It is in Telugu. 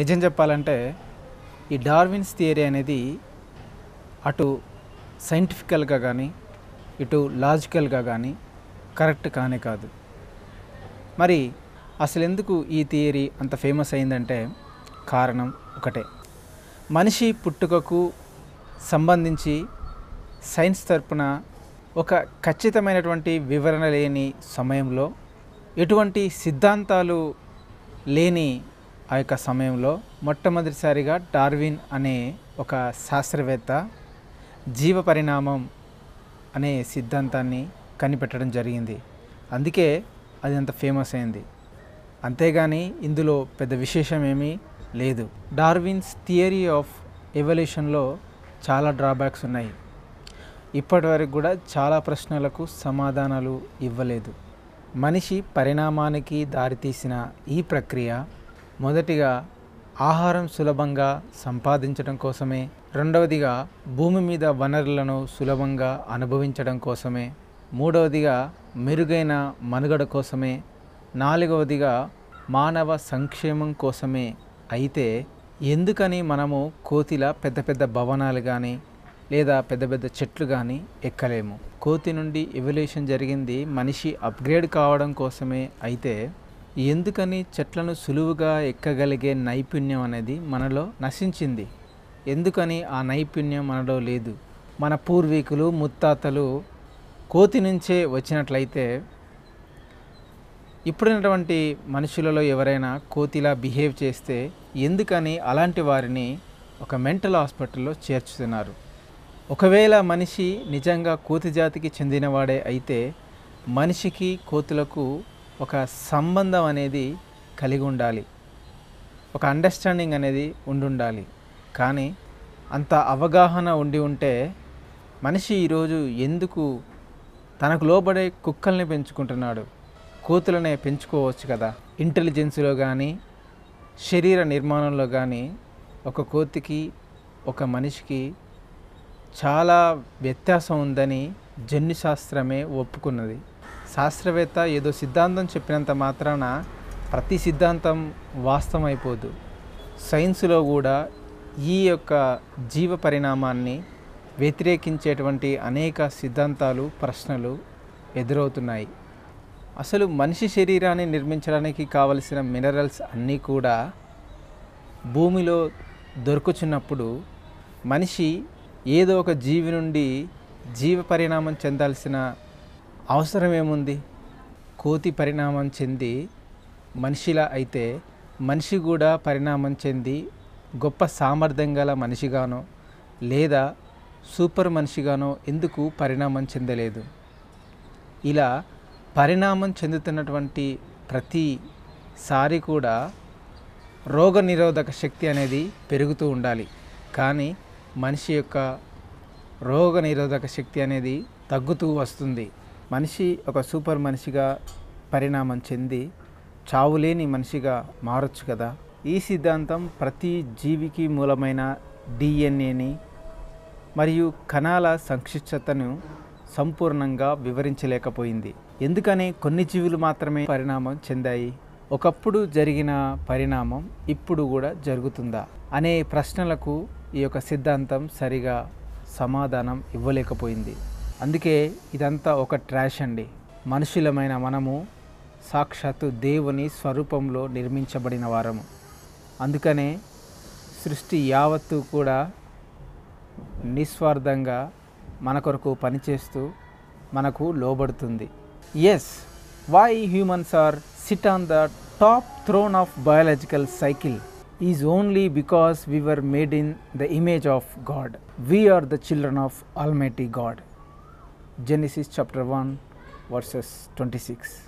నిజం చెప్పాలంటే ఈ డార్విన్స్ థియరీ అనేది అటు సైంటిఫికల్గా కానీ ఇటు లాజికల్గా కానీ కరెక్ట్ కానే కాదు మరి అసలు ఎందుకు ఈ థియరీ అంత ఫేమస్ అయిందంటే కారణం ఒకటే మనిషి పుట్టుకకు సంబంధించి సైన్స్ తరపున ఒక ఖచ్చితమైనటువంటి వివరణ లేని సమయంలో ఎటువంటి సిద్ధాంతాలు లేని ఆ యొక్క సమయంలో మొట్టమొదటిసారిగా డార్విన్ అనే ఒక శాస్త్రవేత్త జీవ పరిణామం అనే సిద్ధాంతాన్ని కనిపెట్టడం జరిగింది అందుకే అది అంత ఫేమస్ అయింది అంతేగాని ఇందులో పెద్ద విశేషం ఏమీ లేదు డార్విన్స్ థియరీ ఆఫ్ ఎవల్యూషన్లో చాలా డ్రాబ్యాక్స్ ఉన్నాయి ఇప్పటి వరకు కూడా చాలా ప్రశ్నలకు సమాధానాలు ఇవ్వలేదు మనిషి పరిణామానికి దారితీసిన ఈ ప్రక్రియ మొదటిగా ఆహారం సులభంగా సంపాదించడం కోసమే రెండవదిగా భూమి మీద వనరులను సులభంగా అనుభవించడం కోసమే మూడవదిగా మెరుగైన మనుగడ కోసమే నాలుగవదిగా మానవ సంక్షేమం కోసమే అయితే ఎందుకని మనము కోతిల పెద్ద పెద్ద భవనాలు కానీ లేదా పెద్ద పెద్ద చెట్లు కానీ ఎక్కలేము కోతి నుండి ఎవల్యూషన్ జరిగింది మనిషి అప్గ్రేడ్ కావడం కోసమే అయితే ఎందుకని చెట్లను సులువుగా ఎక్కగలిగే నైపుణ్యం అనేది మనలో నశించింది ఎందుకని ఆ నైపుణ్యం మనలో లేదు మన పూర్వీకులు ముత్తాతలు కోతి నుంచే వచ్చినట్లయితే ఇప్పుడున్నటువంటి మనుషులలో ఎవరైనా కోతిలా బిహేవ్ చేస్తే ఎందుకని అలాంటి వారిని ఒక మెంటల్ హాస్పిటల్లో చేర్చుతున్నారు ఒకవేళ మనిషి నిజంగా కోతి జాతికి చెందినవాడే అయితే మనిషికి కోతులకు ఒక సంబంధం అనేది కలిగి ఉండాలి ఒక అండర్స్టాండింగ్ అనేది ఉండి ఉండాలి కానీ అంత అవగాహన ఉండి ఉంటే మనిషి ఈరోజు ఎందుకు తనకు లోబడే కుక్కల్ని పెంచుకుంటున్నాడు కోతులనే పెంచుకోవచ్చు కదా ఇంటెలిజెన్స్లో కానీ శరీర నిర్మాణంలో కానీ ఒక కోతికి ఒక మనిషికి చాలా వ్యత్యాసం ఉందని జన్యుశాస్త్రమే ఒప్పుకున్నది శాస్త్రవేత్త ఏదో సిద్ధాంతం చెప్పినంత మాత్రాన ప్రతి సిద్ధాంతం వాస్తవం అయిపోదు సైన్స్లో కూడా ఈ యొక్క జీవ పరిణామాన్ని వ్యతిరేకించేటువంటి అనేక సిద్ధాంతాలు ప్రశ్నలు ఎదురవుతున్నాయి అసలు మనిషి శరీరాన్ని నిర్మించడానికి కావలసిన మినరల్స్ అన్నీ కూడా భూమిలో దొరుకుచున్నప్పుడు మనిషి ఏదో ఒక జీవి నుండి జీవ పరిణామం చెందాల్సిన అవసరం ఏముంది కోతి పరిణామం చెంది మనిషిలా అయితే మనిషి కూడా పరిణామం చెంది గొప్ప సామర్థ్యం గల మనిషిగానో లేదా సూపర్ మనిషిగానో ఎందుకు పరిణామం చెందలేదు ఇలా పరిణామం చెందుతున్నటువంటి ప్రతిసారి కూడా రోగ నిరోధక శక్తి అనేది పెరుగుతూ ఉండాలి కానీ మనిషి యొక్క రోగ నిరోధక శక్తి అనేది తగ్గుతూ వస్తుంది మనిషి ఒక సూపర్ మనిషిగా పరిణామం చెంది చావులేని మనిషిగా మారొచ్చు కదా ఈ సిద్ధాంతం ప్రతి జీవికి మూలమైన డిఎన్ఏని మరియు కణాల సంక్షిప్తతను సంపూర్ణంగా వివరించలేకపోయింది ఎందుకని కొన్ని జీవులు మాత్రమే పరిణామం చెందాయి ఒకప్పుడు జరిగిన పరిణామం ఇప్పుడు కూడా జరుగుతుందా అనే ప్రశ్నలకు ఈ యొక్క సిద్ధాంతం సరిగా సమాధానం ఇవ్వలేకపోయింది అందుకే ఇదంతా ఒక ట్రాష్ అండి మనుషులమైన మనము సాక్షాత్తు దేవుని స్వరూపంలో నిర్మించబడిన వారము అందుకనే సృష్టి యావత్తు కూడా నిస్వార్థంగా మన కొరకు పనిచేస్తూ మనకు లోబడుతుంది as why humans are sit on the top throne of biological cycle is only because we were made in the image of God we are are the children of almighty God Genesis chapter 1 verses 26.